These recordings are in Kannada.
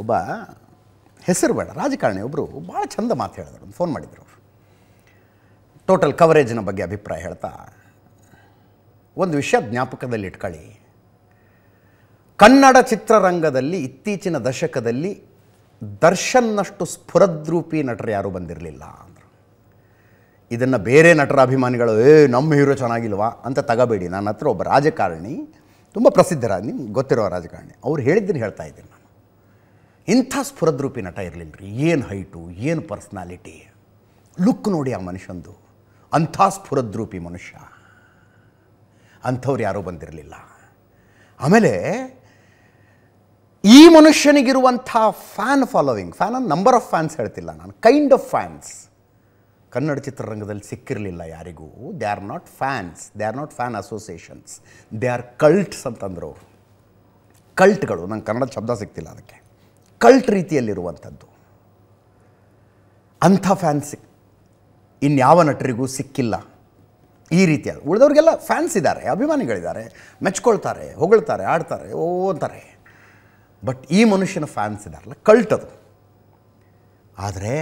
ಒಬ್ಬ ಹೆಸರು ಬೇಡ ರಾಜಕಾರಣಿ ಒಬ್ಬರು ಭಾಳ ಚಂದ ಮಾತು ಹೇಳಿದ್ರು ಫೋನ್ ಮಾಡಿದರು ಅವರು ಟೋಟಲ್ ಕವರೇಜಿನ ಬಗ್ಗೆ ಅಭಿಪ್ರಾಯ ಹೇಳ್ತಾ ಒಂದು ವಿಷಯ ಜ್ಞಾಪಕದಲ್ಲಿ ಇಟ್ಕೊಳ್ಳಿ ಕನ್ನಡ ಚಿತ್ರರಂಗದಲ್ಲಿ ಇತ್ತೀಚಿನ ದಶಕದಲ್ಲಿ ದರ್ಶನ್ನಷ್ಟು ಸ್ಫುರದ್ರೂಪಿ ನಟರು ಯಾರೂ ಬಂದಿರಲಿಲ್ಲ ಅಂದರು ಇದನ್ನು ಬೇರೆ ನಟರ ಅಭಿಮಾನಿಗಳು ಏ ನಮ್ಮ ಹೀರೋ ಚೆನ್ನಾಗಿಲ್ವಾ ಅಂತ ತಗಬೇಡಿ ನನ್ನ ಹತ್ರ ಒಬ್ಬ ರಾಜಕಾರಣಿ ತುಂಬ ಪ್ರಸಿದ್ಧರಾಗಿ ನಿಮ್ಗೆ ಗೊತ್ತಿರೋ ರಾಜಕಾರಣಿ ಅವ್ರು ಹೇಳಿದ್ದನ್ನು ಹೇಳ್ತಾ ಇದ್ದೀನಿ ಇಂಥ ಸ್ಫುರದ್ರೂಪಿ ನಟ ಇರಲಿಲ್ಲ ರೀ ಏನು ಹೈಟು ಏನು ಪರ್ಸ್ನಾಲಿಟಿ ಲುಕ್ ನೋಡಿ ಆ ಮನುಷ್ಯಂದು ಅಂಥ ಸ್ಫುರದ್ರೂಪಿ ಮನುಷ್ಯ ಅಂಥವ್ರು ಯಾರೂ ಬಂದಿರಲಿಲ್ಲ ಆಮೇಲೆ ಈ ಮನುಷ್ಯನಿಗಿರುವಂಥ fan following fan an number of fans ಹೇಳ್ತಿಲ್ಲ ನಾನು ಕೈಂಡ್ ಆಫ್ ಫ್ಯಾನ್ಸ್ ಕನ್ನಡ ಚಿತ್ರರಂಗದಲ್ಲಿ ಸಿಕ್ಕಿರಲಿಲ್ಲ ಯಾರಿಗೂ they are not fans they are not fan associations they are cults ಅಂತಂದರು ಕಲ್ಟ್ಗಳು ನಂಗೆ ಕನ್ನಡ ಶಬ್ದ ಸಿಗ್ತಿಲ್ಲ ಅದಕ್ಕೆ ಕಲ್ಟ್ ರೀತಿಯಲ್ಲಿರುವಂಥದ್ದು ಅಂಥ ಫ್ಯಾನ್ಸ್ ಇನ್ಯಾವ ನಟರಿಗೂ ಸಿಕ್ಕಿಲ್ಲ ಈ ರೀತಿಯ ಉಳಿದವ್ರಿಗೆಲ್ಲ ಫ್ಯಾನ್ಸ್ ಇದ್ದಾರೆ ಅಭಿಮಾನಿಗಳಿದ್ದಾರೆ ಮೆಚ್ಕೊಳ್ತಾರೆ ಹೊಗಳ್ತಾರೆ ಆಡ್ತಾರೆ ಓ ಅಂತಾರೆ ಬಟ್ ಈ ಮನುಷ್ಯನ ಫ್ಯಾನ್ಸ್ ಇದ್ದಾರಲ್ಲ ಕಲ್ಟದು ಆದರೆ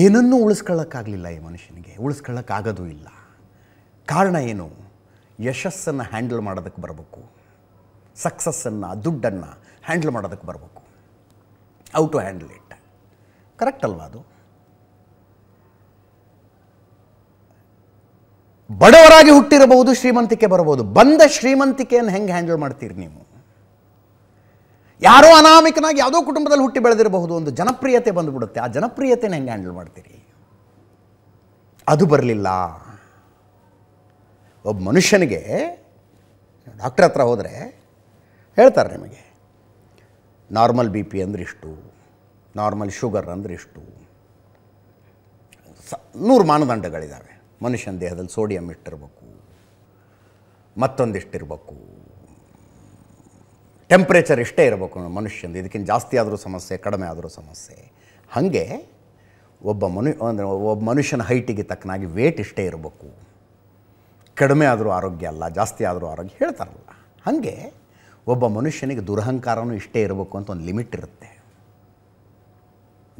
ಏನನ್ನೂ ಉಳಿಸ್ಕೊಳ್ಳೋಕ್ಕಾಗಲಿಲ್ಲ ಈ ಮನುಷ್ಯನಿಗೆ ಉಳಿಸ್ಕೊಳ್ಳೋಕ್ಕಾಗೋದೂ ಇಲ್ಲ ಕಾರಣ ಏನು ಯಶಸ್ಸನ್ನು ಹ್ಯಾಂಡಲ್ ಮಾಡೋದಕ್ಕೆ ಬರಬೇಕು ಸಕ್ಸಸ್ಸನ್ನು ದುಡ್ಡನ್ನು ಹ್ಯಾಂಡಲ್ ಮಾಡೋದಕ್ಕೆ ಬರಬೇಕು ಔ ಟು ಹ್ಯಾಂಡಲ್ ಇಟ್ ಕರೆಕ್ಟ್ ಅಲ್ವಾ ಅದು ಬಡವರಾಗಿ ಹುಟ್ಟಿರಬಹುದು ಶ್ರೀಮಂತಿಕೆ ಬರಬಹುದು ಬಂದ ಶ್ರೀಮಂತಿಕೆಯನ್ನು ಹೆಂಗೆ ಹ್ಯಾಂಡಲ್ ಮಾಡ್ತೀರಿ ನೀವು ಯಾರೋ ಅನಾಮಿಕನಾಗಿ ಯಾವುದೋ ಕುಟುಂಬದಲ್ಲಿ ಹುಟ್ಟಿ ಬೆಳೆದಿರಬಹುದು ಒಂದು ಜನಪ್ರಿಯತೆ ಬಂದುಬಿಡುತ್ತೆ ಆ ಜನಪ್ರಿಯತೆನ ಹೆಂಗೆ ಹ್ಯಾಂಡಲ್ ಮಾಡ್ತೀರಿ ಅದು ಬರಲಿಲ್ಲ ಒಬ್ಬ ಮನುಷ್ಯನಿಗೆ ಡಾಕ್ಟ್ರ್ ಹತ್ರ ಹೋದರೆ ಹೇಳ್ತಾರೆ ನಿಮಗೆ ನಾರ್ಮಲ್ ಬಿ ಪಿ ಅಂದರೆ ಇಷ್ಟು ನಾರ್ಮಲ್ ಶುಗರ್ ಅಂದರೆ ಇಷ್ಟು ಸ ನೂರು ಮಾನದಂಡಗಳಿದ್ದಾವೆ ಮನುಷ್ಯನ ದೇಹದಲ್ಲಿ ಸೋಡಿಯಂ ಇಷ್ಟಿರಬೇಕು ಮತ್ತೊಂದಿಷ್ಟಿರಬೇಕು ಟೆಂಪ್ರೇಚರ್ ಇಷ್ಟೇ ಇರಬೇಕು ಮನುಷ್ಯಂದು ಇದಕ್ಕಿಂತ ಜಾಸ್ತಿ ಆದರೂ ಸಮಸ್ಯೆ ಕಡಿಮೆ ಆದರೂ ಸಮಸ್ಯೆ ಹಾಗೆ ಒಬ್ಬ ಮನು ಅಂದರೆ ಒಬ್ಬ ಮನುಷ್ಯನ ಹೈಟಿಗೆ ತಕ್ಕನಾಗಿ ವೇಟ್ ಇಷ್ಟೇ ಇರಬೇಕು ಕಡಿಮೆ ಆದರೂ ಆರೋಗ್ಯ ಅಲ್ಲ ಜಾಸ್ತಿ ಆದರೂ ಆರೋಗ್ಯ ಹೇಳ್ತಾರಲ್ಲ ಹಾಗೆ ಒಬ್ಬ ಮನುಷ್ಯನಿಗೆ ದುರಹಂಕಾರನೂ ಇಷ್ಟೇ ಇರಬೇಕು ಅಂತ ಒಂದು ಲಿಮಿಟ್ ಇರುತ್ತೆ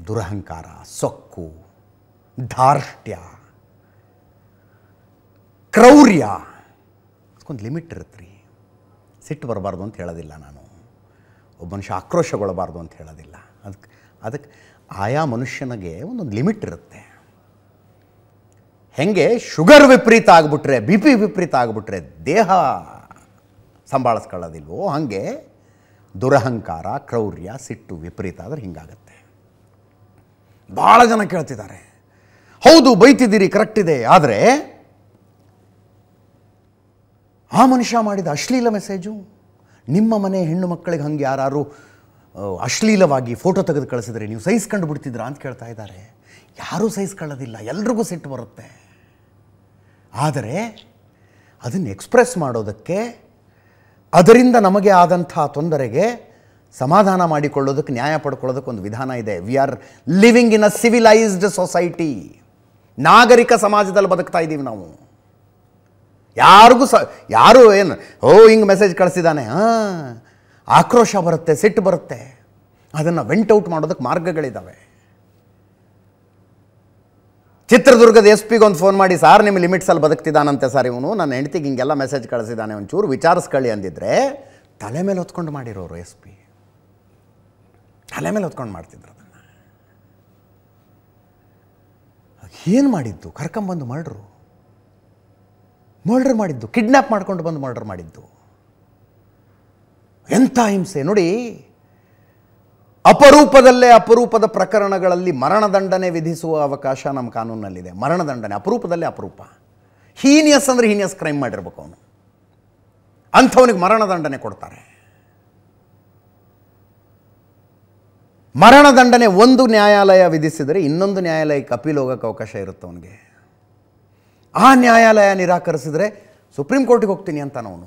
ದುರಹಂಕಾರ ಸೊಕ್ಕು ಧಾರ್ಷ್ಟ್ಯ ಕ್ರೌರ್ಯ ಅದಕ್ಕೊಂದು ಲಿಮಿಟ್ ಇರುತ್ತೆ ರೀ ಸಿಟ್ಟು ಬರಬಾರ್ದು ಅಂತ ಹೇಳೋದಿಲ್ಲ ನಾನು ಒಬ್ಬ ಮನುಷ್ಯ ಆಕ್ರೋಶಗೊಳ್ಳಬಾರ್ದು ಅಂತ ಹೇಳೋದಿಲ್ಲ ಅದಕ್ಕೆ ಅದಕ್ಕೆ ಆಯಾ ಮನುಷ್ಯನಿಗೆ ಒಂದೊಂದು ಲಿಮಿಟ್ ಇರುತ್ತೆ ಹೆಂಗೆ ಶುಗರ್ ವಿಪರೀತ ಆಗಿಬಿಟ್ರೆ ಬಿ ಪಿ ವಿಪರೀತ ಆಗಿಬಿಟ್ರೆ ದೇಹ ಸಂಭಾಳಿಸ್ಕೊಳ್ಳೋದಿಲ್ವೋ ಹಾಗೆ ದುರಹಂಕಾರ ಕ್ರೌರ್ಯ ಸಿಟ್ಟು ವಿಪರೀತ ಆದರೆ ಹಿಂಗಾಗತ್ತೆ ಭಾಳ ಜನ ಕೇಳ್ತಿದ್ದಾರೆ ಹೌದು ಬೈತಿದ್ದೀರಿ ಕರೆಕ್ಟ್ ಇದೆ ಆದರೆ ಆ ಮನುಷ್ಯ ಮಾಡಿದ ಅಶ್ಲೀಲ ಮೆಸೇಜು ನಿಮ್ಮ ಮನೆ ಹೆಣ್ಣು ಮಕ್ಕಳಿಗೆ ಹಂಗೆ ಯಾರು ಅಶ್ಲೀಲವಾಗಿ ಫೋಟೋ ತೆಗೆದು ಕಳಿಸಿದ್ರೆ ನೀವು ಕಂಡು ಬಿಡ್ತಿದ್ರಾ ಅಂತ ಕೇಳ್ತಾ ಇದ್ದಾರೆ ಯಾರೂ ಸಹಿಸ್ಕೊಳ್ಳೋದಿಲ್ಲ ಎಲ್ರಿಗೂ ಸಿಟ್ಟು ಬರುತ್ತೆ ಆದರೆ ಅದನ್ನು ಎಕ್ಸ್ಪ್ರೆಸ್ ಮಾಡೋದಕ್ಕೆ ಅದರಿಂದ ನಮಗೆ ಆದಂಥ ತೊಂದರೆಗೆ ಸಮಾಧಾನ ಮಾಡಿಕೊಳ್ಳೋದಕ್ಕೆ ನ್ಯಾಯ ಪಡ್ಕೊಳ್ಳೋದಕ್ಕೆ ಒಂದು ವಿಧಾನ ಇದೆ we are living in a civilised society ನಾಗರಿಕ ಸಮಾಜದಲ್ಲಿ ಬದುಕ್ತಾ ಇದ್ದೀವಿ ನಾವು ಯಾರಿಗೂ ಸ ಯಾರು ಏನು ಓ ಹಿಂಗೆ ಮೆಸೇಜ್ ಕಳಿಸಿದ್ದಾನೆ ಹಾಂ ಆಕ್ರೋಶ ಬರುತ್ತೆ ಸಿಟ್ಟು ಬರುತ್ತೆ ಅದನ್ನು ವೆಂಟ್ ಔಟ್ ಮಾಡೋದಕ್ಕೆ ಮಾರ್ಗಗಳಿದ್ದಾವೆ ಚಿತ್ರದುರ್ಗದ ಎಸ್ ಒಂದು ಫೋನ್ ಮಾಡಿ ಸಾರ್ ನಿಮ್ಮ ಲಿಮಿಟ್ಸಲ್ಲಿ ಬದುಕ್ತಿದ್ದಾನಂತೆ ಸರ್ ಇವನು ನನ್ನ ಹೆಂಡ್ತಿಗೆ ಹಿಂಗೆಲ್ಲ ಮೆಸೇಜ್ ಕಳಿಸಿದ್ದಾನೆ ಒಂಚೂರು ವಿಚಾರಿಸ್ಕೊಳ್ಳಿ ಅಂದಿದ್ರೆ ತಲೆ ಮೇಲೆ ಹೊತ್ಕೊಂಡು ಮಾಡಿರೋರು ಎಸ್ ಪಿ ತಲೆ ಮೇಲೆ ಹೊತ್ಕೊಂಡು ಮಾಡ್ತಿದ್ರು ಅದನ್ನು ಏನು ಮಾಡಿದ್ದು ಕರ್ಕೊಂಬಂದು ಮರ್ಡ್ರು ಮರ್ಡ್ರ್ ಮಾಡಿದ್ದು ಕಿಡ್ನ್ಯಾಪ್ ಮಾಡ್ಕೊಂಡು ಬಂದು ಮರ್ಡ್ರ್ ಮಾಡಿದ್ದು ಎಂಥ ಹಿಂಸೆ ನೋಡಿ ಅಪರೂಪದಲ್ಲೇ ಅಪರೂಪದ ಪ್ರಕರಣಗಳಲ್ಲಿ ಮರಣದಂಡನೆ ವಿಧಿಸುವ ಅವಕಾಶ ನಮ್ಮ ಕಾನೂನಲ್ಲಿದೆ ಮರಣದಂಡನೆ ಅಪರೂಪದಲ್ಲೇ ಅಪರೂಪ ಹೀನಿಯಸ್ ಅಂದರೆ ಹೀನಿಯಸ್ ಕ್ರೈಮ್ ಮಾಡಿರ್ಬೇಕು ಅವನು ಅಂಥವನಿಗೆ ಮರಣದಂಡನೆ ಕೊಡ್ತಾರೆ ಮರಣದಂಡನೆ ಒಂದು ನ್ಯಾಯಾಲಯ ವಿಧಿಸಿದರೆ ಇನ್ನೊಂದು ನ್ಯಾಯಾಲಯಕ್ಕೆ ಅಪೀಲ್ ಹೋಗೋಕ್ಕೆ ಅವಕಾಶ ಇರುತ್ತೆ ಅವನಿಗೆ ಆ ನ್ಯಾಯಾಲಯ ನಿರಾಕರಿಸಿದರೆ ಸುಪ್ರೀಂ ಕೋರ್ಟಿಗೆ ಹೋಗ್ತೀನಿ ಅಂತ ಅವನು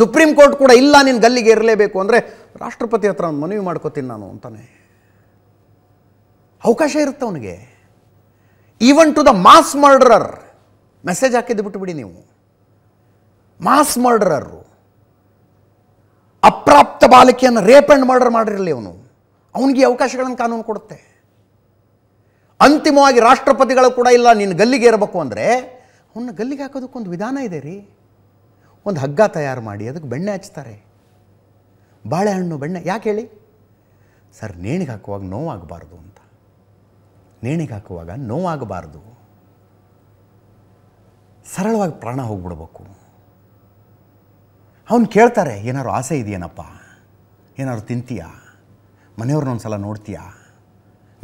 ಸುಪ್ರೀಂ ಕೋರ್ಟ್ ಕೂಡ ಇಲ್ಲ ನಿನ್ನ ಗಲ್ಲಿಗೆ ಇರಲೇಬೇಕು ಅಂದರೆ ರಾಷ್ಟ್ರಪತಿ ಹತ್ರ ಮನವಿ ಮಾಡ್ಕೋತೀನಿ ನಾನು ಅಂತಾನೆ ಅವಕಾಶ ಇರುತ್ತೆ ಅವನಿಗೆ even to the mass murderer message ಹಾಕಿದ್ದು ಬಿಟ್ಟುಬಿಡಿ ನೀವು ಮಾಸ್ ಮರ್ಡ್ರರು ಅಪ್ರಾಪ್ತ ಬಾಲಕಿಯನ್ನು ರೇಪ್ ಆ್ಯಂಡ್ ಮರ್ಡರ್ ಮಾಡಿರಲಿ ಅವನು ಅವನಿಗೆ ಅವಕಾಶಗಳನ್ನು ಕಾನೂನು ಕೊಡುತ್ತೆ ಅಂತಿಮವಾಗಿ ರಾಷ್ಟ್ರಪತಿಗಳು ಕೂಡ ಇಲ್ಲ ನೀನು ಗಲ್ಲಿಗೆ ಇರಬೇಕು ಅಂದರೆ ಅವನ್ನ ಗಲ್ಲಿಗೆ ಹಾಕೋದಕ್ಕೊಂದು ವಿಧಾನ ಇದೆ ರೀ ಒಂದು ಹಗ್ಗ ತಯಾರು ಮಾಡಿ ಅದಕ್ಕೆ ಬೆಣ್ಣೆ ಹಚ್ತಾರೆ ಬಾಳೆಹಣ್ಣು ಬೆಣ್ಣೆ ಯಾಕೆ ಹೇಳಿ ಸರ್ ನೇಣಿಗೆ ಹಾಕುವಾಗ ನೋವಾಗಬಾರ್ದು ಅಂತ ನೇಣಿಗೆ ಹಾಕುವಾಗ ನೋವಾಗಬಾರ್ದು ಸರಳವಾಗಿ ಪ್ರಾಣ ಹೋಗ್ಬಿಡ್ಬೇಕು ಅವನು ಕೇಳ್ತಾರೆ ಏನಾದ್ರು ಆಸೆ ಇದೆಯೇನಪ್ಪ ಏನಾದ್ರು ತಿಂತೀಯಾ ಮನೆಯವ್ರನ್ನ ಸಲ ನೋಡ್ತೀಯಾ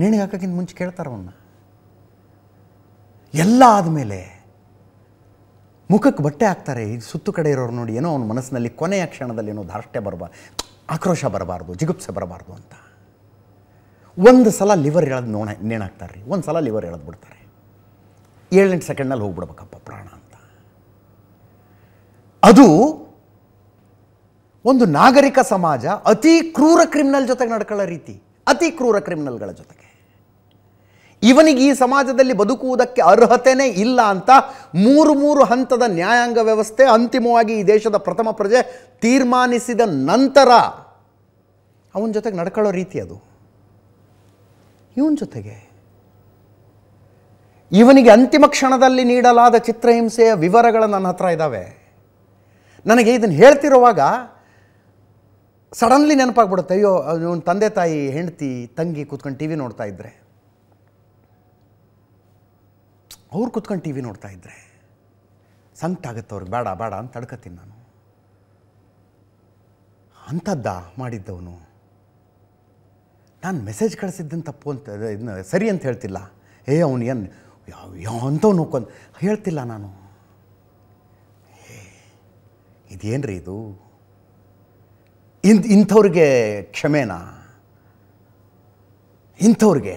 ನೇಣಿಗೆ ಹಾಕೋಕ್ಕಿಂತ ಮುಂಚೆ ಕೇಳ್ತಾರೆ ಅವನ್ನ ಎಲ್ಲ ಆದಮೇಲೆ ಮುಖಕ್ಕೆ ಬಟ್ಟೆ ಹಾಕ್ತಾರೆ ಇದು ಸುತ್ತು ಕಡೆ ಇರೋರು ನೋಡಿ ಏನೋ ಅವನ ಮನಸ್ಸಿನಲ್ಲಿ ಕೊನೆಯ ಕ್ಷಣದಲ್ಲಿ ಏನೋ ಧಾರ್ಷ್ಟ್ಯ ಬರಬಾರ್ದು ಆಕ್ರೋಶ ಬರಬಾರ್ದು ಜಿಗುಪ್ಸೆ ಬರಬಾರ್ದು ಅಂತ ಒಂದು ಸಲ ಲಿವರ್ ಹೇಳೋದು ನೋಣ ನೇಣಾಗ್ತಾರೆ ರೀ ಒಂದು ಸಲ ಲಿವರ್ ಎಳೆದು ಬಿಡ್ತಾರೆ ಏಳೆಂಟು ಸೆಕೆಂಡ್ನಲ್ಲಿ ಹೋಗ್ಬಿಡ್ಬೇಕಪ್ಪ ಪ್ರಾಣ ಅಂತ ಅದು ಒಂದು ನಾಗರಿಕ ಸಮಾಜ ಅತಿ ಕ್ರೂರ ಕ್ರಿಮಿನಲ್ ಜೊತೆಗೆ ನಡ್ಕೊಳ್ಳೋ ರೀತಿ ಅತಿ ಕ್ರೂರ ಕ್ರಿಮಿನಲ್ಗಳ ಜೊತೆಗೆ ಇವನಿಗೆ ಈ ಸಮಾಜದಲ್ಲಿ ಬದುಕುವುದಕ್ಕೆ ಅರ್ಹತೆನೇ ಇಲ್ಲ ಅಂತ ಮೂರು ಮೂರು ಹಂತದ ನ್ಯಾಯಾಂಗ ವ್ಯವಸ್ಥೆ ಅಂತಿಮವಾಗಿ ಈ ದೇಶದ ಪ್ರಥಮ ಪ್ರಜೆ ತೀರ್ಮಾನಿಸಿದ ನಂತರ ಅವನ ಜೊತೆಗೆ ನಡ್ಕೊಳ್ಳೋ ರೀತಿ ಅದು ಇವನ ಜೊತೆಗೆ ಇವನಿಗೆ ಅಂತಿಮ ಕ್ಷಣದಲ್ಲಿ ನೀಡಲಾದ ಚಿತ್ರಹಿಂಸೆಯ ವಿವರಗಳು ನನ್ನ ಹತ್ರ ಇದ್ದಾವೆ ನನಗೆ ಇದನ್ನು ಹೇಳ್ತಿರುವಾಗ ಸಡನ್ಲಿ ನೆನಪಾಗ್ಬಿಡುತ್ತೆ ಅಯ್ಯೋ ಇವನ ತಂದೆ ತಾಯಿ ಹೆಂಡತಿ ತಂಗಿ ಕೂತ್ಕೊಂಡು ಟಿ ವಿ ನೋಡ್ತಾ ಇದ್ದರೆ ಅವ್ರು ಕುತ್ಕೊಂಡು ಟಿ ವಿ ನೋಡ್ತಾ ಇದ್ದರೆ ಸಂಕಟ ಅವ್ರಿಗೆ ಬೇಡ ಬೇಡ ಅಂತ ತಡ್ಕತೀನಿ ನಾನು ಅಂಥದ್ದ ಮಾಡಿದ್ದವನು ನಾನು ಮೆಸೇಜ್ ಕಳಿಸಿದ್ದನ್ನು ತಪ್ಪು ಅಂತ ಇದನ್ನ ಸರಿ ಅಂತ ಹೇಳ್ತಿಲ್ಲ ಏ ಅವನು ಏನು ಯಾವ ಯಾವ ಅಂಥವ್ನು ಹೇಳ್ತಿಲ್ಲ ನಾನು ಏ ಇದೇನು ರೀ ಇದು ಇಂಥ ಇಂಥವ್ರಿಗೆ ಕ್ಷಮೆನಾ ಇಂಥವ್ರಿಗೆ